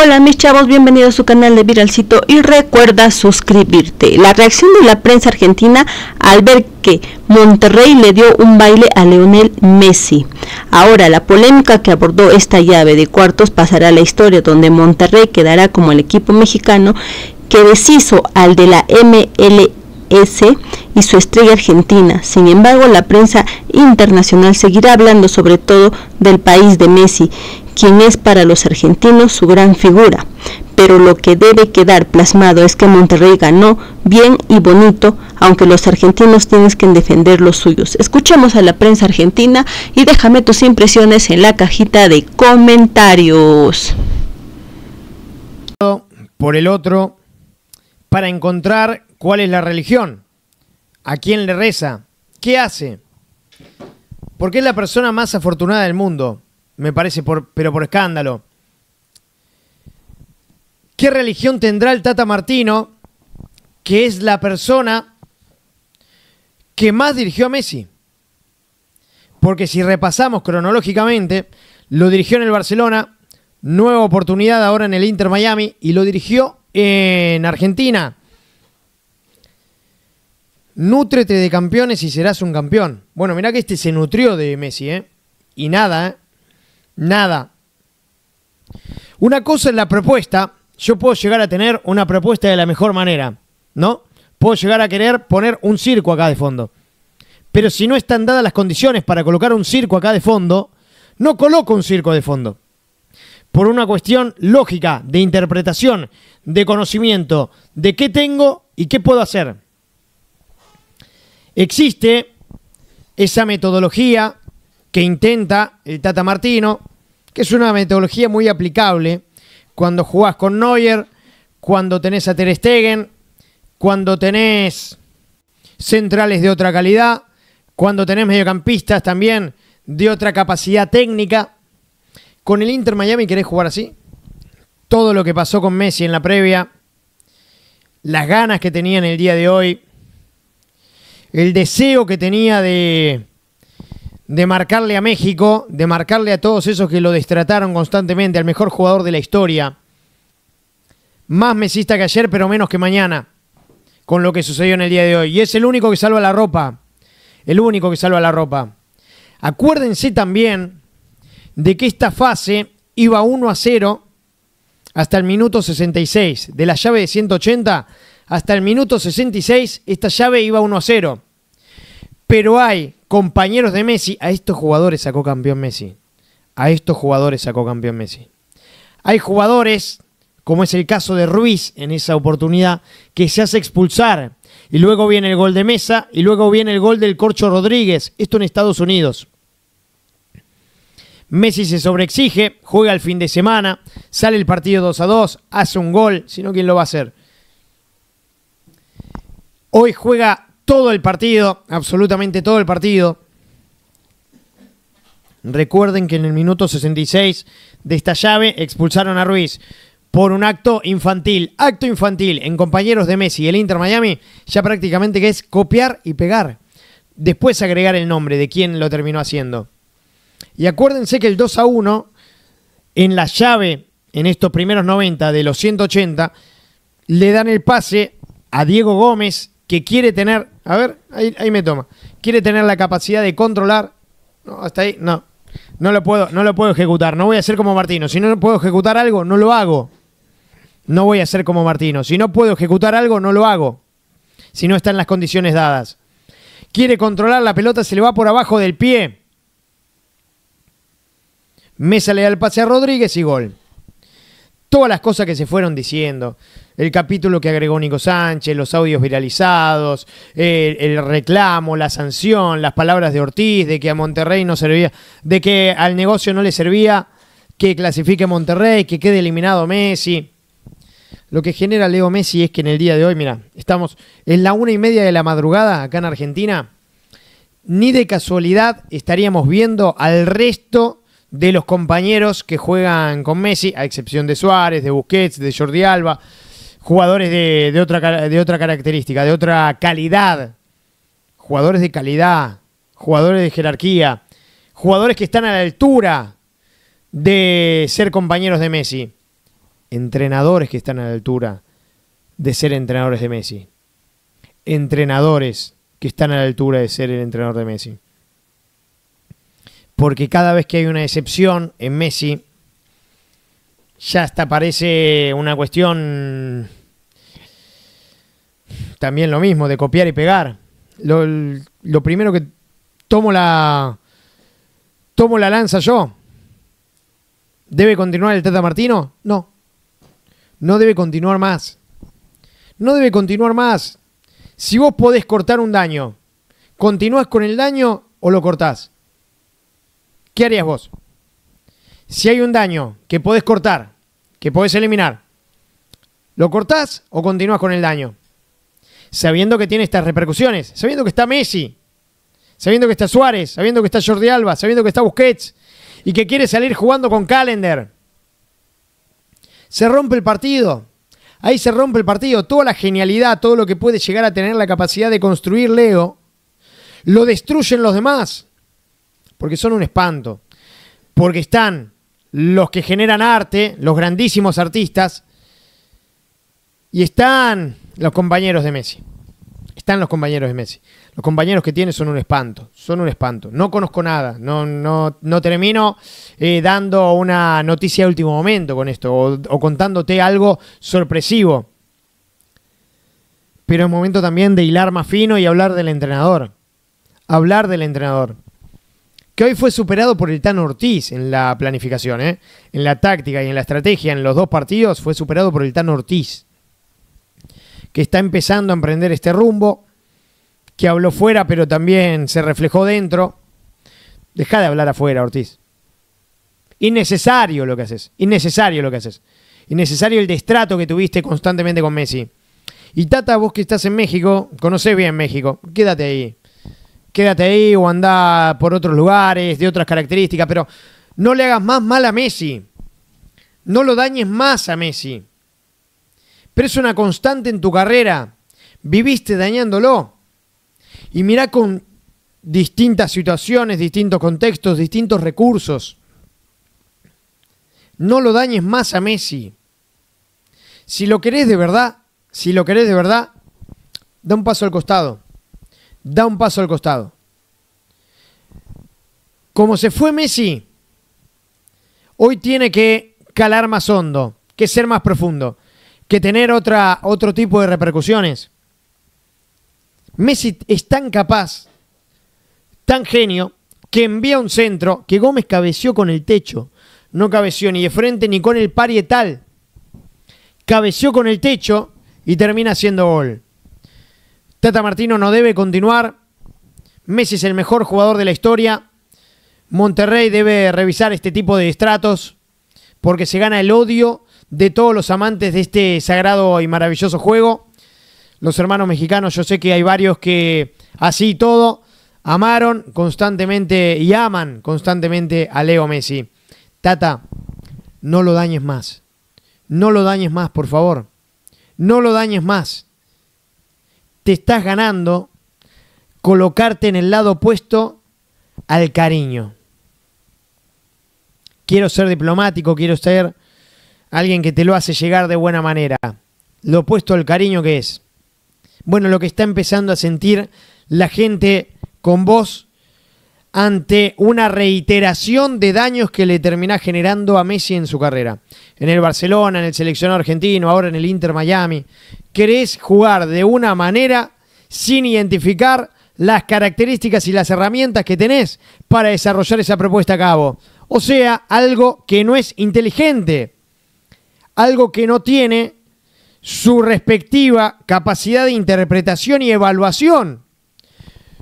Hola mis chavos, bienvenidos a su canal de Viralcito y recuerda suscribirte. La reacción de la prensa argentina al ver que Monterrey le dio un baile a Leonel Messi. Ahora la polémica que abordó esta llave de cuartos pasará a la historia donde Monterrey quedará como el equipo mexicano que deshizo al de la MLS y su estrella argentina. Sin embargo, la prensa internacional seguirá hablando sobre todo del país de Messi, quien es para los argentinos su gran figura. Pero lo que debe quedar plasmado es que Monterrey ganó bien y bonito, aunque los argentinos tienen que defender los suyos. Escuchemos a la prensa argentina y déjame tus impresiones en la cajita de comentarios. Por el otro, para encontrar cuál es la religión, a quién le reza, qué hace. Porque es la persona más afortunada del mundo, me parece, por, pero por escándalo. ¿Qué religión tendrá el Tata Martino, que es la persona que más dirigió a Messi? Porque si repasamos cronológicamente, lo dirigió en el Barcelona, nueva oportunidad ahora en el Inter Miami y lo dirigió en Argentina. Nútrete de campeones y serás un campeón. Bueno, mirá que este se nutrió de Messi, ¿eh? Y nada, ¿eh? Nada. Una cosa es la propuesta. Yo puedo llegar a tener una propuesta de la mejor manera, ¿no? Puedo llegar a querer poner un circo acá de fondo. Pero si no están dadas las condiciones para colocar un circo acá de fondo, no coloco un circo de fondo. Por una cuestión lógica, de interpretación, de conocimiento, de qué tengo y qué puedo hacer. Existe esa metodología que intenta el Tata Martino, que es una metodología muy aplicable cuando jugás con Neuer, cuando tenés a Ter Stegen, cuando tenés centrales de otra calidad, cuando tenés mediocampistas también de otra capacidad técnica. Con el Inter Miami querés jugar así. Todo lo que pasó con Messi en la previa, las ganas que tenía en el día de hoy, el deseo que tenía de, de marcarle a México, de marcarle a todos esos que lo destrataron constantemente, al mejor jugador de la historia. Más mesista que ayer, pero menos que mañana, con lo que sucedió en el día de hoy. Y es el único que salva la ropa. El único que salva la ropa. Acuérdense también de que esta fase iba 1 a 0 hasta el minuto 66. De la llave de 180 hasta el minuto 66 esta llave iba 1 a 0. Pero hay compañeros de Messi, a estos jugadores sacó campeón Messi. A estos jugadores sacó campeón Messi. Hay jugadores, como es el caso de Ruiz en esa oportunidad, que se hace expulsar. Y luego viene el gol de Mesa y luego viene el gol del Corcho Rodríguez. Esto en Estados Unidos. Messi se sobreexige, juega el fin de semana, sale el partido 2 a 2, hace un gol, si no, ¿quién lo va a hacer? Hoy juega todo el partido, absolutamente todo el partido. Recuerden que en el minuto 66 de esta llave expulsaron a Ruiz por un acto infantil. Acto infantil en compañeros de Messi y el Inter Miami ya prácticamente que es copiar y pegar. Después agregar el nombre de quien lo terminó haciendo. Y acuérdense que el 2 a 1 en la llave, en estos primeros 90 de los 180, le dan el pase a Diego Gómez que quiere tener, a ver, ahí, me toma, quiere tener la capacidad de controlar, no, hasta ahí, no, no lo puedo, no lo puedo ejecutar, no voy a ser como Martino, si no puedo ejecutar algo, no lo hago, no voy a ser como Martino, si no puedo ejecutar algo, no lo hago, si no está en las condiciones dadas. Quiere controlar la pelota, se le va por abajo del pie. Mesa le da el pase a Rodríguez y gol. Todas las cosas que se fueron diciendo, el capítulo que agregó Nico Sánchez, los audios viralizados, el reclamo, la sanción, las palabras de Ortiz, de que a Monterrey no servía, de que al negocio no le servía que clasifique Monterrey, que quede eliminado Messi. Lo que genera Leo Messi es que en el día de hoy, mira, estamos en la una y media de la madrugada acá en Argentina. Ni de casualidad estaríamos viendo al resto de los compañeros que juegan con Messi, a excepción de Suárez, de Busquets, de Jordi Alba, jugadores de, otra, de otra característica, de otra calidad, jugadores de calidad, jugadores de jerarquía, jugadores que están a la altura de ser compañeros de Messi, entrenadores que están a la altura de ser entrenadores de Messi, entrenadores que están a la altura de ser el entrenador de Messi. Porque cada vez que hay una excepción en Messi, ya hasta parece una cuestión también lo mismo, de copiar y pegar. Lo, primero que tomo la. Tomo la lanza yo. ¿Debe continuar el Teta Martino? No. No debe continuar más. No debe continuar más. Si vos podés cortar un daño, continúas con el daño o lo cortás? ¿Qué harías vos? Si hay un daño que podés cortar, que podés eliminar, ¿lo cortás o continúas con el daño? sabiendo que tiene estas repercusiones, sabiendo que está Messi, sabiendo que está Suárez, sabiendo que está Jordi Alba, sabiendo que está Busquets y que quiere salir jugando con Calendar. Se rompe el partido. Ahí se rompe el partido. Toda la genialidad, todo lo que puede llegar a tener la capacidad de construir Leo, lo destruyen los demás. Porque son un espanto. Porque están los que generan arte, los grandísimos artistas, y están los compañeros de Messi. Están los compañeros de Messi. Los compañeros que tiene son un espanto, son un espanto. No conozco nada, no, no, no termino eh, dando una noticia de último momento con esto o, contándote algo sorpresivo. Pero es momento también de hilar más fino y hablar del entrenador. Hablar del entrenador que hoy fue superado por el Tan Ortiz en la planificación, ¿eh? en la táctica y en la estrategia, en los dos partidos fue superado por el Tan Ortiz que está empezando a emprender este rumbo, que habló fuera pero también se reflejó dentro. Deja de hablar afuera, Ortiz. Innecesario lo que haces, innecesario lo que haces. Innecesario el destrato que tuviste constantemente con Messi. Y Tata, vos que estás en México, conocés bien México, quédate ahí. Quédate ahí o andá por otros lugares, de otras características, pero no le hagas más mal a Messi. No lo dañes más a Messi pero es una constante en tu carrera. Viviste dañándolo. Y mirá con distintas situaciones, distintos contextos, distintos recursos. No lo dañes más a Messi. Si lo querés de verdad, si lo querés de verdad, da un paso al costado. Da un paso al costado. Como se fue Messi, hoy tiene que calar más hondo, que ser más profundo que tener otra, otro tipo de repercusiones. Messi es tan capaz, tan genio, que envía un centro que Gómez cabeció con el techo. No cabeció ni de frente ni con el parietal. Cabeció con el techo y termina siendo gol. Tata Martino no debe continuar. Messi es el mejor jugador de la historia. Monterrey debe revisar este tipo de estratos porque se gana el odio de todos los amantes de este sagrado y maravilloso juego. Los hermanos mexicanos, yo sé que hay varios que así todo amaron constantemente y aman constantemente a Leo Messi. Tata, no lo dañes más. No lo dañes más, por favor. No lo dañes más. Te estás ganando colocarte en el lado opuesto al cariño. Quiero ser diplomático, quiero ser Alguien que te lo hace llegar de buena manera. Lo opuesto al cariño que es. Bueno, lo que está empezando a sentir la gente con vos ante una reiteración de daños que le termina generando a Messi en su carrera. En el Barcelona, en el seleccionado argentino, ahora en el Inter Miami. Querés jugar de una manera sin identificar las características y las herramientas que tenés para desarrollar esa propuesta a cabo. O sea, algo que no es inteligente algo que no tiene su respectiva capacidad de interpretación y evaluación.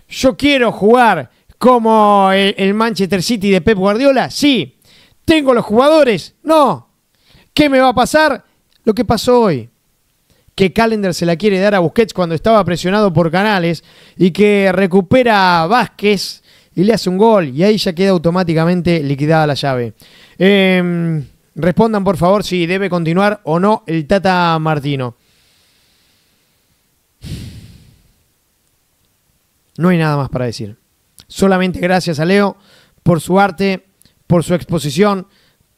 Yo quiero jugar como el, Manchester City de Pep Guardiola, sí. ¿Tengo los jugadores? No. ¿Qué me va a pasar? Lo que pasó hoy que Calendar se la quiere dar a Busquets cuando estaba presionado por Canales y que recupera a Vázquez y le hace un gol y ahí ya queda automáticamente liquidada la llave. Eh, Respondan, por favor, si debe continuar o no el Tata Martino. No hay nada más para decir. Solamente gracias a Leo por su arte, por su exposición,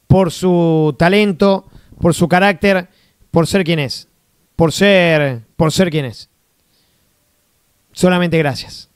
por su talento, por su carácter, por ser quien es, por ser, por ser quien es. Solamente gracias.